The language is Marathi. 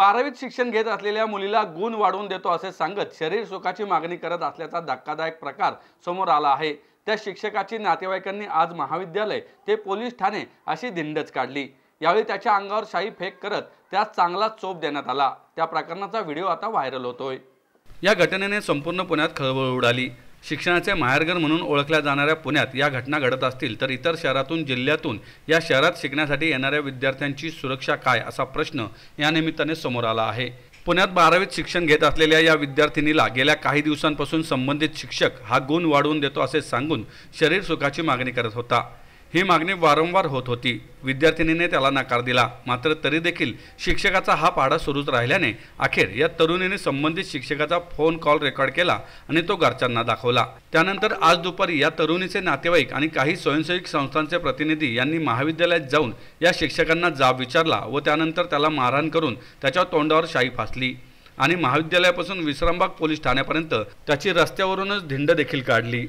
बारावीत शिक्षण घेत असलेल्या मुलीला गुण वाढवून देतो असे सांगत शरीर सुखाची मागणी करत असल्याचा धक्कादायक प्रकार समोर आला आहे त्या शिक्षकाची नातेवाईकांनी आज महाविद्यालय ते पोलीस ठाणे अशी धिंडच काढली यावेळी त्याच्या अंगावर शाही फेक करत त्यास चांगला चोप देण्यात आला त्या प्रकरणाचा व्हिडिओ आता व्हायरल होतोय या घटनेने संपूर्ण पुण्यात खळबळ उडाली शिक्षणाचे माहेरघर म्हणून ओळखल्या जाणाऱ्या पुण्यात या घटना घडत असतील तर इतर शहरातून जिल्ह्यातून या शहरात शिकण्यासाठी येणाऱ्या विद्यार्थ्यांची सुरक्षा काय असा प्रश्न या निमित्ताने समोर आला आहे पुण्यात बारावीत शिक्षण घेत असलेल्या या विद्यार्थिनीला गेल्या काही दिवसांपासून संबंधित शिक्षक हा गुण वाढवून देतो असे सांगून शरीर सुखाची मागणी करत होता ही मागणी वारंवार होत होती विद्यार्थिनीने त्याला नकार दिला मात्र तरी देखील शिक्षकाचा हा पाडा सुरूच राहिल्याने अखेर या तरुणीने संबंधित शिक्षकाचा फोन कॉल रेकॉर्ड केला आणि तो घरच्यांना दाखवला त्यानंतर आज दुपारी या तरुणीचे नातेवाईक आणि काही स्वयंसेवी संस्थांचे प्रतिनिधी यांनी महाविद्यालयात जाऊन या शिक्षकांना जाब विचारला व त्यानंतर त्याला मारहाण करून त्याच्या तोंडावर शाई फासली आणि महाविद्यालयापासून विश्रामबाग पोलीस ठाण्यापर्यंत त्याची रस्त्यावरूनच धिंड देखील काढली